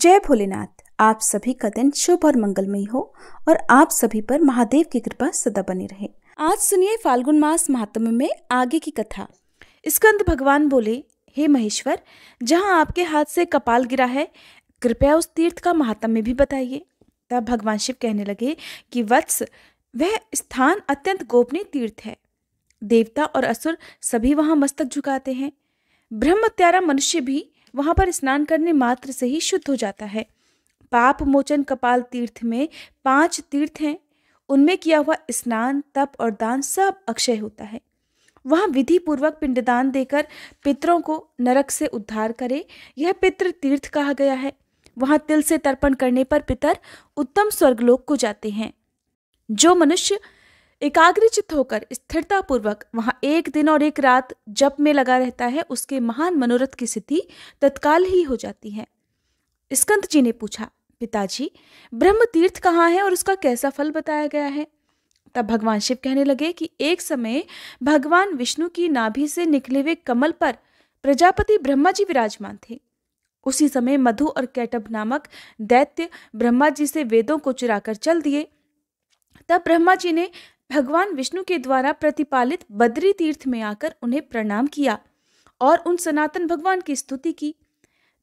जय भोलेनाथ आप सभी का दिन शुभ और मंगलमय हो और आप सभी पर महादेव की कृपा सदा बनी रहे आज सुनिए फाल्गुन मास महात्म में आगे की कथा स्कंद भगवान बोले हे महेश्वर जहाँ आपके हाथ से कपाल गिरा है कृपया उस तीर्थ का महात्म्य भी बताइए तब भगवान शिव कहने लगे कि वत्स वह स्थान अत्यंत गोपनीय तीर्थ है देवता और असुर सभी वहाँ मस्तक झुकाते हैं ब्रह्म त्यारा मनुष्य भी वहाँ पर स्नान करने मात्र से ही शुद्ध हो जाता है पाप मोचन कपाल तीर्थ में पांच तीर्थ हैं उनमें किया हुआ स्नान तप और दान सब अक्षय होता है वहाँ विधि पूर्वक पिंडदान देकर पितरों को नरक से उद्धार करे यह पितृ तीर्थ कहा गया है वहाँ तिल से तर्पण करने पर पितर उत्तम स्वर्गलोक को जाते हैं जो मनुष्य एकाग्रचित होकर स्थिरता पूर्वक वहां एक दिन और एक रात जप में लगा रहता है उसके महान मनोरथ की सिद्धि तत्काल ही हो जाती है स्कंद जी ने पूछा पिताजी ब्रह्म तीर्थ कहाँ है और उसका कैसा फल बताया गया है तब भगवान शिव कहने लगे कि एक समय भगवान विष्णु की नाभि से निकले हुए कमल पर प्रजापति ब्रह्मा जी विराजमान थे उसी समय मधु और कैटब नामक दैत्य ब्रह्मा जी से वेदों को चुराकर चल दिए तब ब्रह्मा जी ने भगवान विष्णु के द्वारा प्रतिपालित बद्री तीर्थ में आकर उन्हें प्रणाम किया और उन सनातन भगवान की स्तुति की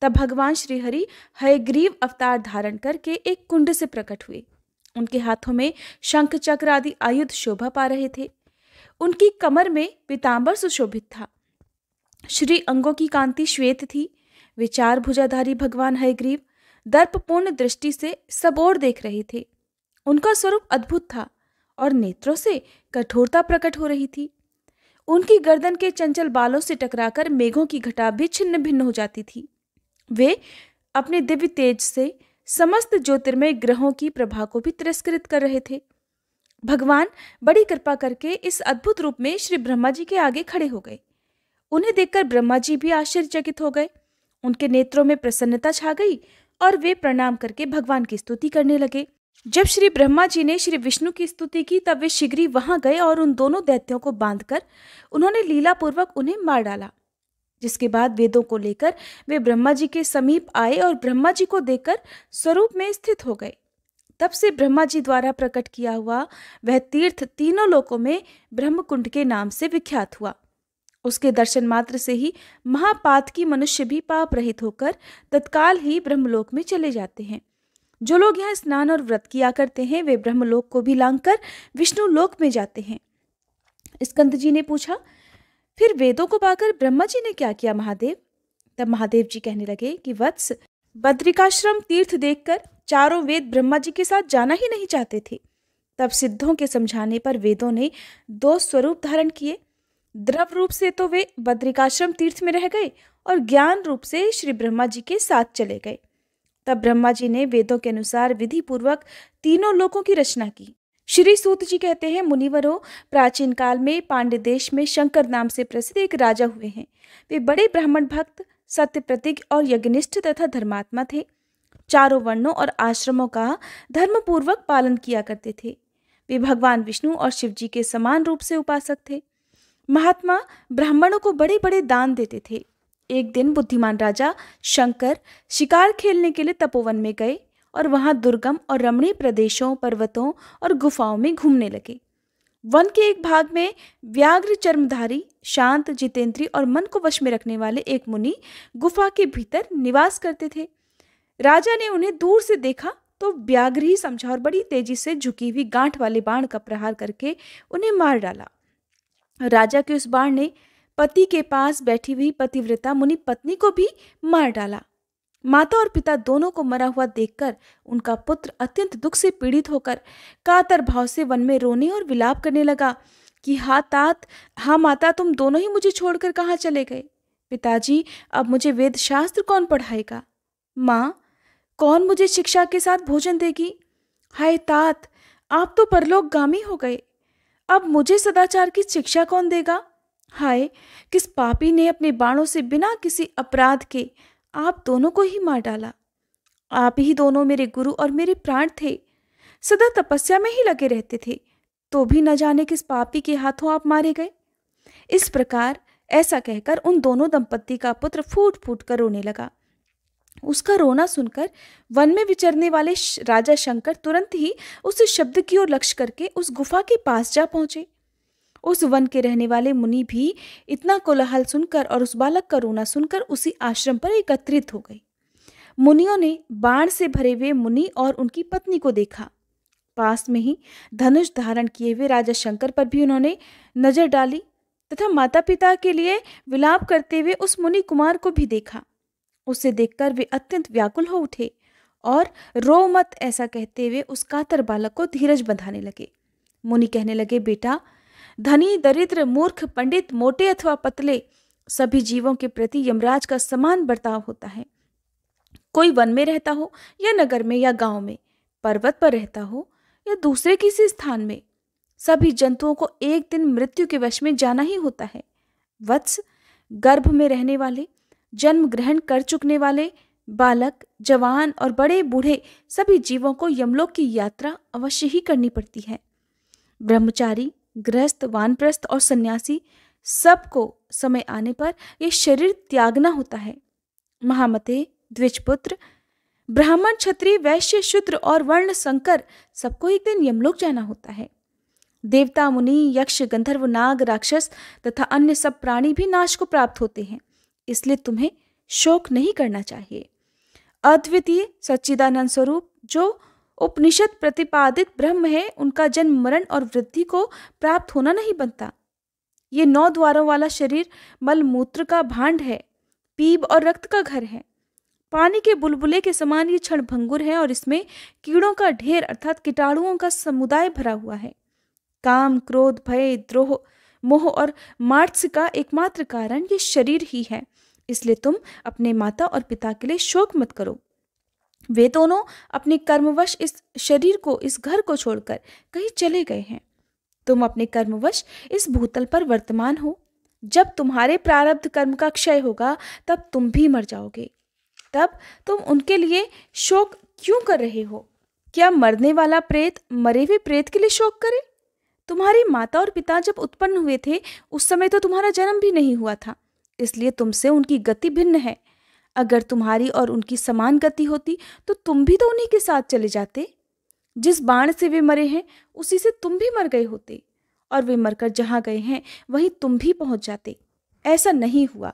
तब भगवान श्रीहरि हयग्रीव अवतार धारण करके एक कुंड से प्रकट हुए उनके हाथों में शंख चक्र आदि आयुध शोभा पा रहे थे उनकी कमर में पीताम्बर सुशोभित था श्री अंगों की कांति श्वेत थी विचार भुजाधारी भगवान हयग्रीव दर्पपूर्ण दृष्टि से सब ओर देख रहे थे उनका स्वरूप अद्भुत था और नेत्रों से कठोरता प्रकट हो रही थी उनकी गर्दन के चंचल बालों से टकराकर मेघों की घटा भी छिन्न भिन्न हो जाती थी वे अपने दिव्य तेज से समस्त ज्योतिर्मय ग्रहों की प्रभा को भी तिरस्कृत कर रहे थे भगवान बड़ी कृपा करके इस अद्भुत रूप में श्री ब्रह्मा जी के आगे खड़े हो गए उन्हें देखकर ब्रह्मा जी भी आश्चर्यचकित हो गए उनके नेत्रों में प्रसन्नता छा गई और वे प्रणाम करके भगवान की स्तुति करने लगे जब श्री ब्रह्मा जी ने श्री विष्णु की स्तुति की तब वे शीघ्र ही वहां गए और उन दोनों दैत्यों को बांधकर उन्होंने लीलापूर्वक उन्हें मार डाला जिसके बाद वेदों को लेकर वे ब्रह्मा जी के समीप आए और ब्रह्मा जी को देखकर स्वरूप में स्थित हो गए तब से ब्रह्मा जी द्वारा प्रकट किया हुआ वह तीर्थ तीनों लोकों में ब्रह्मकुंड के नाम से विख्यात हुआ उसके दर्शन मात्र से ही महापात की मनुष्य भी पाप रहित होकर तत्काल ही ब्रह्मलोक में चले जाते हैं जो लोग यहाँ स्नान और व्रत किया करते हैं वे ब्रह्मलोक को भी लांग कर विष्णु लोक में जाते हैं स्कंद जी ने पूछा फिर वेदों को पाकर ब्रह्मा जी ने क्या किया महादेव तब महादेव जी कहने लगे कि वत्स बद्रिकाश्रम तीर्थ देखकर चारों वेद ब्रह्मा जी के साथ जाना ही नहीं चाहते थे तब सिद्धों के समझाने पर वेदों ने दो स्वरूप धारण किए द्रव रूप से तो वे बद्रिकाश्रम तीर्थ में रह गए और ज्ञान रूप से श्री ब्रह्मा जी के साथ चले गए तब ब्रह्मा जी ने वेदों के अनुसार विधि पूर्वक तीनों लोकों की रचना की श्री सूत जी कहते हैं मुनिवरों प्राचीन काल में पांड्य देश में शंकर नाम से प्रसिद्ध एक राजा हुए हैं वे बड़े ब्राह्मण भक्त सत्य प्रतिज्ञ और यज्ञनिष्ठ तथा धर्मात्मा थे चारों वर्णों और आश्रमों का धर्म पूर्वक पालन किया करते थे वे भगवान विष्णु और शिव जी के समान रूप से उपासक थे महात्मा ब्राह्मणों को बड़े बड़े दान देते थे एक दिन बुद्धिमान राजा शंकर शिकार खेलने के लिए तपोवन में गए और वहाँ दुर्गम और रमणीय प्रदेशों पर्वतों और गुफाओं में घूमने लगे वन के एक भाग में व्याघ्र चर्मधारी शांत जितेंद्री और मन को वश में रखने वाले एक मुनि गुफा के भीतर निवास करते थे राजा ने उन्हें दूर से देखा तो व्याघ्र ही समझा और बड़ी तेजी से झुकी हुई गांठ वाले बाण का प्रहार करके उन्हें मार डाला राजा के उस बाण ने पति के पास बैठी हुई पतिव्रता मुनि पत्नी को भी मार डाला माता और पिता दोनों को मरा हुआ देखकर उनका पुत्र अत्यंत दुख से पीड़ित होकर कातर भाव से वन में रोने और विलाप करने लगा कि हा तात हा माता तुम दोनों ही मुझे छोड़कर कहाँ चले गए पिताजी अब मुझे वेद शास्त्र कौन पढ़ाएगा माँ कौन मुझे शिक्षा के साथ भोजन देगी हाय तात आप तो परलोकगामी हो गए अब मुझे सदाचार की शिक्षा कौन देगा हाय किस पापी ने अपने बाणों से बिना किसी अपराध के आप दोनों को ही मार डाला आप ही दोनों मेरे गुरु और मेरे प्राण थे सदा तपस्या में ही लगे रहते थे तो भी न जाने किस पापी के हाथों आप मारे गए इस प्रकार ऐसा कहकर उन दोनों दंपत्ति का पुत्र फूट फूट कर रोने लगा उसका रोना सुनकर वन में विचरने वाले राजा शंकर तुरंत ही उस शब्द की ओर लक्ष्य करके उस गुफा के पास जा पहुंचे उस वन के रहने वाले मुनि भी इतना कोलाहल सुनकर और उस बालक का रोना सुनकर उसी आश्रम पर एकत्रित हो गई मुनियों ने बाण से भरे हुए मुनि और उनकी पत्नी को देखा पास में ही धनुष धारण किए हुए राजा शंकर पर भी उन्होंने नजर डाली तथा माता पिता के लिए विलाप करते हुए उस मुनि कुमार को भी देखा उसे देखकर वे अत्यंत व्याकुल हो उठे और रो मत ऐसा कहते हुए उस कातर बालक को धीरज बंधाने लगे मुनि कहने लगे बेटा धनी दरिद्र मूर्ख पंडित मोटे अथवा पतले सभी जीवों के प्रति यमराज का समान बर्ताव होता है कोई वन में रहता हो या नगर में या गांव में पर्वत पर रहता हो या दूसरे किसी स्थान में सभी जंतुओं को एक दिन मृत्यु के वश में जाना ही होता है वत्स गर्भ में रहने वाले जन्म ग्रहण कर चुकने वाले बालक जवान और बड़े बूढ़े सभी जीवों को यमलोक की यात्रा अवश्य ही करनी पड़ती है ब्रह्मचारी गृहस्थ वानप्रस्थ और सन्यासी सबको समय आने पर ये शरीर त्यागना होता है महामते द्विजपुत्र ब्राह्मण क्षत्रिय वैश्य शूद्र और वर्ण संकर सबको एक दिन यमलोक जाना होता है देवता मुनि यक्ष गंधर्व नाग राक्षस तथा अन्य सब प्राणी भी नाश को प्राप्त होते हैं इसलिए तुम्हें शोक नहीं करना चाहिए अद्वितीय सच्चिदानंद स्वरूप जो उपनिषद प्रतिपादित ब्रह्म है उनका जन्म मरण और वृद्धि को प्राप्त होना नहीं बनता ये नौ द्वारों वाला शरीर मल मूत्र का भांड है पीब और रक्त का घर है पानी के बुलबुले के समान ये क्षण भंगुर है और इसमें कीड़ों का ढेर अर्थात कीटाणुओं का समुदाय भरा हुआ है काम क्रोध भय द्रोह मोह और मार्स का एकमात्र कारण ये शरीर ही है इसलिए तुम अपने माता और पिता के लिए शोक मत करो वे दोनों अपने कर्मवश इस शरीर को इस घर को छोड़कर कहीं चले गए हैं तुम अपने कर्मवश इस भूतल पर वर्तमान हो जब तुम्हारे प्रारब्ध कर्म का क्षय होगा तब तुम भी मर जाओगे तब तुम उनके लिए शोक क्यों कर रहे हो क्या मरने वाला प्रेत मरे हुए प्रेत के लिए शोक करे तुम्हारी माता और पिता जब उत्पन्न हुए थे उस समय तो तुम्हारा जन्म भी नहीं हुआ था इसलिए तुमसे उनकी गति भिन्न है अगर तुम्हारी और उनकी समान गति होती तो तुम भी तो उन्हीं के साथ चले जाते जिस बाण से वे मरे हैं उसी से तुम भी मर गए होते और वे मरकर जहाँ गए हैं वहीं तुम भी पहुँच जाते ऐसा नहीं हुआ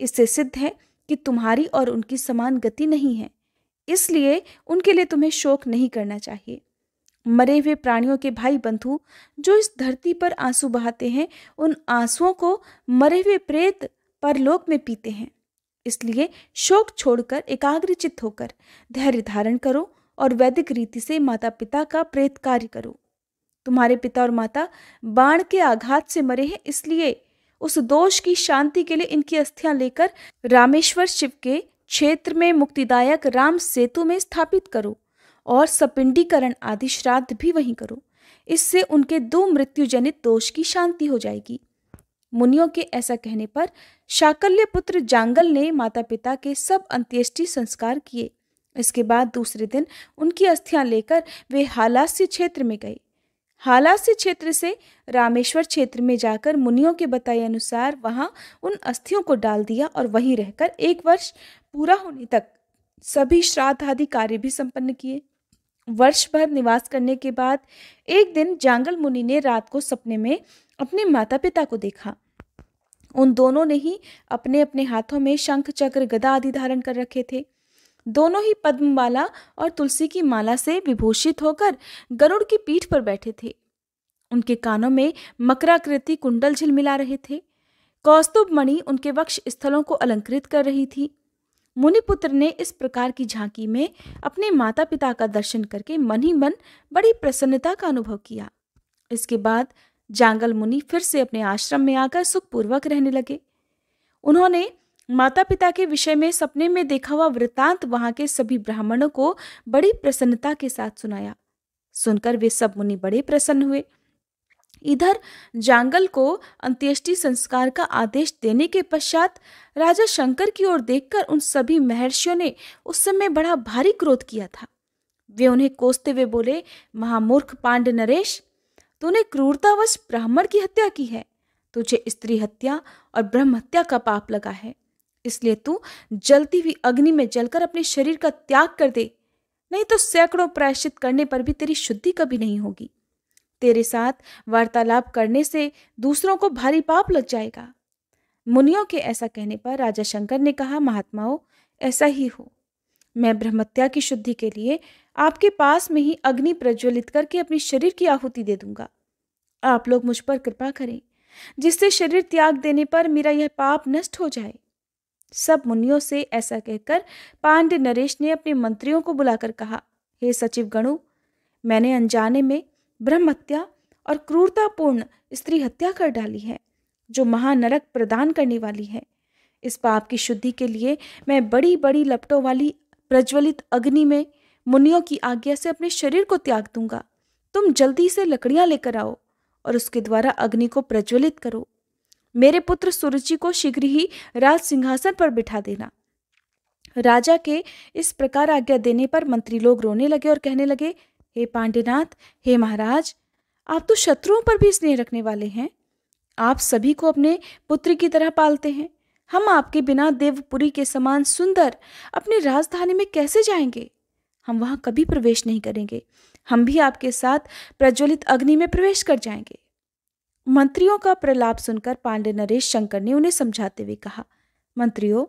इससे सिद्ध है कि तुम्हारी और उनकी समान गति नहीं है इसलिए उनके लिए तुम्हें शोक नहीं करना चाहिए मरे हुए प्राणियों के भाई बंधु जो इस धरती पर आंसू बहाते हैं उन आंसुओं को मरे हुए प्रेत परलोक में पीते हैं इसलिए शोक छोड़कर एकाग्रचित होकर धैर्य धारण करो और वैदिक रीति से माता पिता का प्रेत कार्य करो तुम्हारे पिता और माता बाण के आघात से मरे हैं इसलिए उस दोष की शांति के लिए इनकी अस्थियां लेकर रामेश्वर शिव के क्षेत्र में मुक्तिदायक राम सेतु में स्थापित करो और सपिंडीकरण आदि श्राद्ध भी वहीं करो इससे उनके दो मृत्यु जनित दोष की शांति हो जाएगी मुनियों के ऐसा कहने पर शाकल्य पुत्र जांगल ने माता पिता के सब अंत्येष्टि संस्कार किए इसके बाद दूसरे दिन उनकी अस्थियां लेकर वे हालास्य क्षेत्र में गए हालास्य क्षेत्र से रामेश्वर क्षेत्र में जाकर मुनियों के बताए अनुसार वहां उन अस्थियों को डाल दिया और वहीं रहकर एक वर्ष पूरा होने तक सभी श्राद्ध आदि कार्य भी संपन्न किए वर्ष भर निवास करने के बाद एक दिन जांगल मुनि ने रात को सपने में अपने माता पिता को देखा उन दोनों ने ही अपने अपने हाथों में शंख चक्र गदा आदि धारण कर रखे थे दोनों ही पद्ममाला और तुलसी की माला से विभूषित होकर गरुड़ की पीठ पर बैठे थे उनके कानों में मकराकृति कुंडल झिलमिला रहे थे कौस्तुभ मणि उनके वक्ष स्थलों को अलंकृत कर रही थी मुनिपुत्र ने इस प्रकार की झांकी में अपने माता पिता का दर्शन करके मन ही मन बड़ी प्रसन्नता का अनुभव किया इसके बाद जांगल मुनि फिर से अपने आश्रम में आकर सुखपूर्वक रहने लगे उन्होंने माता पिता के विषय में सपने में देखा हुआ वृतांत वहां के सभी ब्राह्मणों को बड़ी प्रसन्नता के साथ सुनाया सुनकर वे सब मुनि बड़े प्रसन्न हुए इधर जांगल को अंत्येष्टि संस्कार का आदेश देने के पश्चात राजा शंकर की ओर देखकर उन सभी महर्षियों ने उस समय बड़ा भारी क्रोध किया था वे उन्हें कोसते हुए बोले महामूर्ख पांड नरेश तूने क्रूरतावश ब्राह्मण की हत्या की है तुझे स्त्री हत्या और ब्रह्म हत्या का पाप लगा है इसलिए तू जलती हुई अग्नि में जलकर अपने शरीर का त्याग कर दे नहीं तो सैकड़ों प्रायश्चित करने पर भी तेरी शुद्धि कभी नहीं होगी तेरे साथ वार्तालाप करने से दूसरों को भारी पाप लग जाएगा मुनियों के ऐसा कहने पर राजा शंकर ने कहा महात्माओं ऐसा ही हो मैं ब्रह्मत्या की शुद्धि के लिए आपके पास में ही अग्नि प्रज्वलित करके अपने शरीर की आहुति दे दूंगा आप लोग मुझ पर कृपा करें जिससे शरीर त्याग देने पर मेरा यह पाप नष्ट हो जाए सब मुनियों से ऐसा कहकर पांडे नरेश ने अपने मंत्रियों को बुलाकर कहा हे सचिव गणु मैंने अनजाने में ब्रह्म हत्या और क्रूरतापूर्ण स्त्री हत्या कर डाली है जो महानरक प्रदान करने वाली है इस पाप की शुद्धि के लिए मैं बड़ी बड़ी लपटों वाली प्रज्वलित अग्नि में मुनियों की आज्ञा से अपने शरीर को त्याग दूंगा तुम जल्दी से लकड़ियां लेकर आओ और उसके द्वारा अग्नि को प्रज्वलित करो मेरे पुत्र सूरजी को शीघ्र ही राज सिंहासन पर बिठा देना राजा के इस प्रकार आज्ञा देने पर मंत्री लोग रोने लगे और कहने लगे हे पांडेनाथ हे महाराज आप तो शत्रुओं पर भी स्नेह रखने वाले हैं आप सभी को अपने पुत्र की तरह पालते हैं हम आपके बिना देवपुरी के समान सुंदर अपनी राजधानी में कैसे जाएंगे हम वहाँ कभी प्रवेश नहीं करेंगे हम भी आपके साथ प्रज्वलित अग्नि में प्रवेश कर जाएंगे मंत्रियों का प्रलाप सुनकर पांडे नरेश शंकर ने उन्हें समझाते हुए कहा मंत्रियों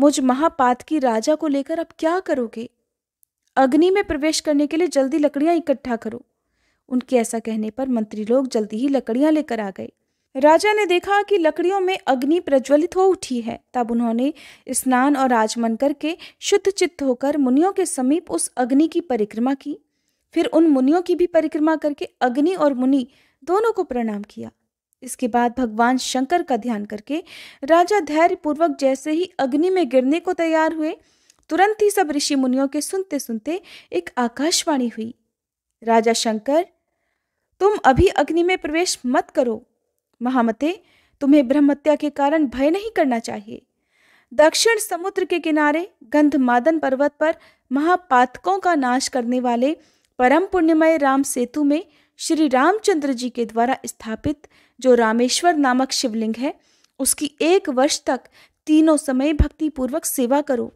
मुझ महापात की राजा को लेकर अब क्या करोगे अग्नि में प्रवेश करने के लिए जल्दी लकड़ियां इकट्ठा करो उनके ऐसा कहने पर मंत्री लोग जल्दी ही लकड़ियां लेकर आ गए राजा ने देखा कि लकड़ियों में अग्नि प्रज्वलित हो उठी है तब उन्होंने स्नान और आजमन करके शुद्ध चित्त होकर मुनियों के समीप उस अग्नि की परिक्रमा की फिर उन मुनियों की भी परिक्रमा करके अग्नि और मुनि दोनों को प्रणाम किया इसके बाद भगवान शंकर का ध्यान करके राजा धैर्यपूर्वक जैसे ही अग्नि में गिरने को तैयार हुए तुरंत ही सब ऋषि मुनियों के सुनते सुनते एक आकाशवाणी हुई राजा शंकर तुम अभी अग्नि में प्रवेश मत करो महामते तुम्हें ब्रह्मत्या के कारण भय नहीं करना चाहिए दक्षिण समुद्र के किनारे गंधमादन पर्वत पर महापातकों का नाश करने वाले परम पुण्यमय राम सेतु में श्री रामचंद्र जी के द्वारा स्थापित जो रामेश्वर नामक शिवलिंग है उसकी एक वर्ष तक तीनों समय भक्ति पूर्वक सेवा करो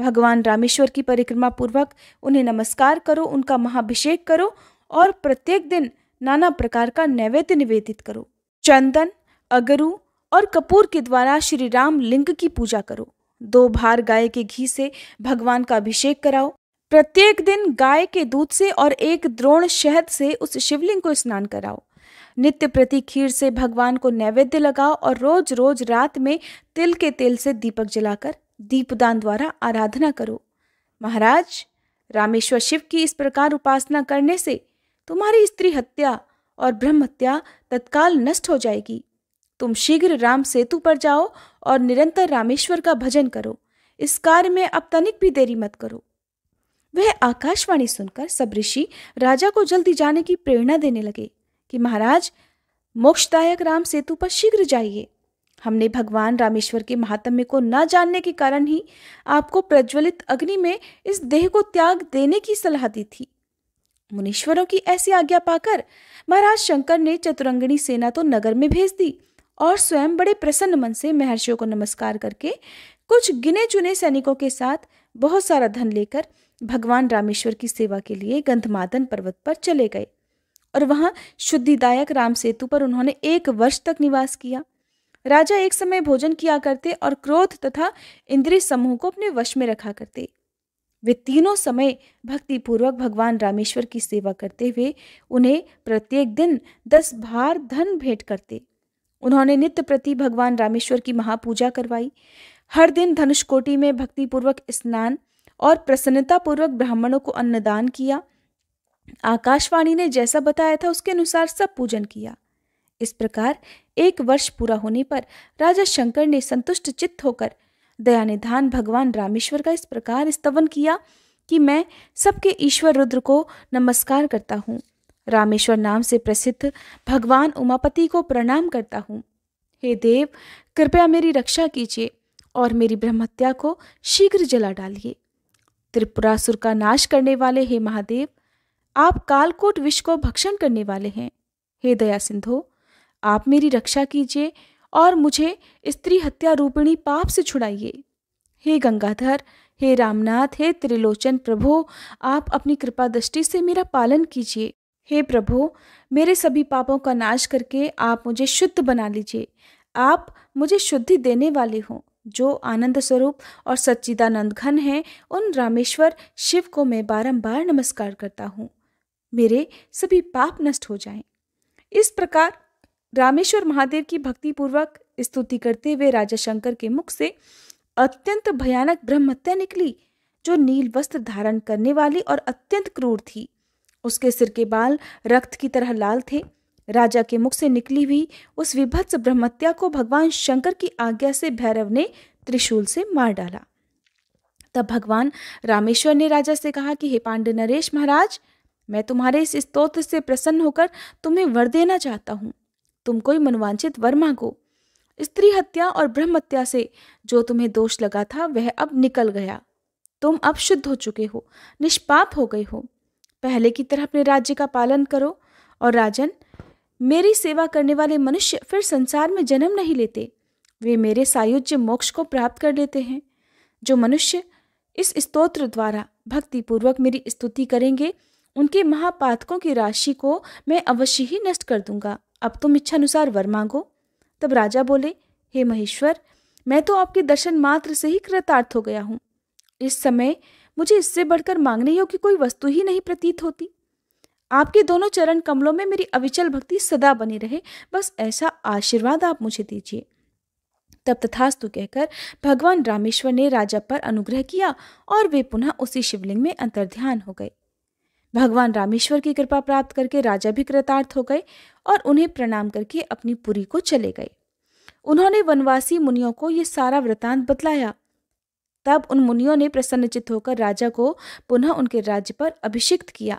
भगवान रामेश्वर की परिक्रमा पूर्वक उन्हें नमस्कार करो उनका महाभिषेक करो और प्रत्येक दिन नाना प्रकार का नैवेद्य निवेदित करो चंदन अगरू और कपूर के द्वारा श्री राम लिंग की पूजा करो दो भार गाय के घी से भगवान का अभिषेक कराओ प्रत्येक दिन गाय के दूध से और एक द्रोण शहद से उस शिवलिंग को स्नान कराओ नित्य प्रति खीर से भगवान को नैवेद्य लगाओ और रोज रोज रात में तिल के तेल से दीपक जलाकर दीपदान द्वारा आराधना करो महाराज रामेश्वर शिव की इस प्रकार उपासना करने से तुम्हारी स्त्री हत्या और ब्रह्मत्या तत्काल नष्ट हो जाएगी तुम शीघ्र राम सेतु पर जाओ और निरंतर रामेश्वर का भजन करो इस कार्य में अब तनिक भी देरी मत करो वह आकाशवाणी सुनकर सब ऋषि राजा को जल्दी जाने की प्रेरणा देने लगे कि महाराज मोक्षदायक राम सेतु पर शीघ्र जाइए हमने भगवान रामेश्वर के महात्म्य को न जानने के कारण ही आपको प्रज्वलित अग्नि में इस देह को त्याग देने की सलाह दी थी मुनीश्वरों की ऐसी आज्ञा पाकर महाराज शंकर ने चतुरंगिणी सेना तो नगर में भेज दी और स्वयं बड़े प्रसन्न मन से महर्षियों को नमस्कार करके कुछ गिने चुने सैनिकों के साथ बहुत सारा धन लेकर भगवान रामेश्वर की सेवा के लिए गंधमादन पर्वत पर चले गए और वहाँ शुद्धिदायक राम सेतु पर उन्होंने एक वर्ष तक निवास किया राजा एक समय भोजन किया करते और क्रोध तथा इंद्रिय समूह को अपने वश में रखा करते वे तीनों समय भक्तिपूर्वक भगवान रामेश्वर की सेवा करते हुए उन्हें प्रत्येक दिन दस भार धन भेंट करते उन्होंने नित्य प्रति भगवान रामेश्वर की महापूजा करवाई हर दिन धनुषकोटि में भक्तिपूर्वक स्नान और प्रसन्नतापूर्वक ब्राह्मणों को अन्नदान किया आकाशवाणी ने जैसा बताया था उसके अनुसार सब पूजन किया इस प्रकार एक वर्ष पूरा होने पर राजा शंकर ने संतुष्ट चित्त होकर दयानिधान भगवान रामेश्वर का इस प्रकार स्तवन किया कि मैं सबके ईश्वर रुद्र को नमस्कार करता हूँ रामेश्वर नाम से प्रसिद्ध भगवान उमापति को प्रणाम करता हूँ हे देव कृपया मेरी रक्षा कीजिए और मेरी ब्रह्मत्या को शीघ्र जला डालिए त्रिपुरासुर का नाश करने वाले हे महादेव आप कालकोट विश्व को भक्षण करने वाले हैं हे दया सिंधु आप मेरी रक्षा कीजिए और मुझे स्त्री हत्या रूपिणी पाप से छुड़ाइए हे गंगाधर हे रामनाथ हे त्रिलोचन प्रभो आप अपनी कृपा दृष्टि से मेरा पालन कीजिए हे प्रभो मेरे सभी पापों का नाश करके आप मुझे शुद्ध बना लीजिए आप मुझे शुद्धि देने वाले हों जो आनंद स्वरूप और सच्चिदानंद घन हैं उन रामेश्वर शिव को मैं बारंबार नमस्कार करता हूँ मेरे सभी पाप नष्ट हो जाएं। इस प्रकार रामेश्वर महादेव की भक्तिपूर्वक स्तुति करते हुए राजा शंकर के मुख से अत्यंत भयानक ब्रह्महत्या निकली जो नील वस्त्र धारण करने वाली और अत्यंत क्रूर थी उसके सिर के बाल रक्त की तरह लाल थे राजा के मुख से निकली हुई उस विभत्स ब्रह्मत्या को भगवान शंकर की आज्ञा से भैरव ने त्रिशूल से मार डाला तब भगवान रामेश्वर ने राजा से कहा कि हे पांडे नरेश महाराज मैं तुम्हारे इस स्तोत्र से प्रसन्न होकर तुम्हें वर देना चाहता हूँ तुम कोई मनवांचित वर मांगो स्त्री हत्या और ब्रह्म हत्या से जो तुम्हें दोष लगा था वह अब निकल गया तुम अब शुद्ध हो चुके हो निष्पाप हो गए हो पहले की तरह अपने राज्य का पालन करो और राजन मेरी सेवा करने वाले मनुष्य फिर संसार में जन्म नहीं लेते वे मेरे सायुज्य मोक्ष को प्राप्त कर लेते हैं जो मनुष्य इस स्तोत्र द्वारा भक्तिपूर्वक मेरी स्तुति करेंगे उनके महापातकों की राशि को मैं अवश्य ही नष्ट कर दूंगा अब तुम इच्छानुसार वर मांगो तब राजा बोले हे महेश्वर मैं तो आपके दर्शन मात्र से ही कृतार्थ हो गया हूँ इस समय मुझे इससे बढ़कर मांगने योग्य कोई वस्तु ही नहीं प्रतीत होती आपके दोनों चरण कमलों में मेरी अविचल भक्ति सदा बनी रहे बस ऐसा आशीर्वाद आप मुझे दीजिए तब तथास्तु कहकर भगवान रामेश्वर ने राजा पर अनुग्रह किया और वे पुनः उसी शिवलिंग में अंतर्ध्यान हो गए भगवान रामेश्वर की कृपा प्राप्त करके राजा भी कृतार्थ हो गए और उन्हें प्रणाम करके अपनी पुरी को चले गए उन्होंने वनवासी मुनियों को ये सारा वृतांत बतलाया तब उन मुनियों ने प्रसन्नचित होकर राजा को पुनः उनके राज्य पर अभिषिक्त किया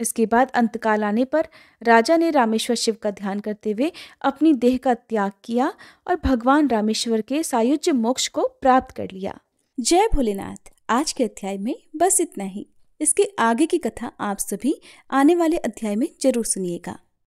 इसके बाद अंतकाल आने पर राजा ने रामेश्वर शिव का ध्यान करते हुए अपनी देह का त्याग किया और भगवान रामेश्वर के सायुज्य मोक्ष को प्राप्त कर लिया जय भोलेनाथ आज के अध्याय में बस इतना ही इसके आगे की कथा आप सभी आने वाले अध्याय में जरूर सुनिएगा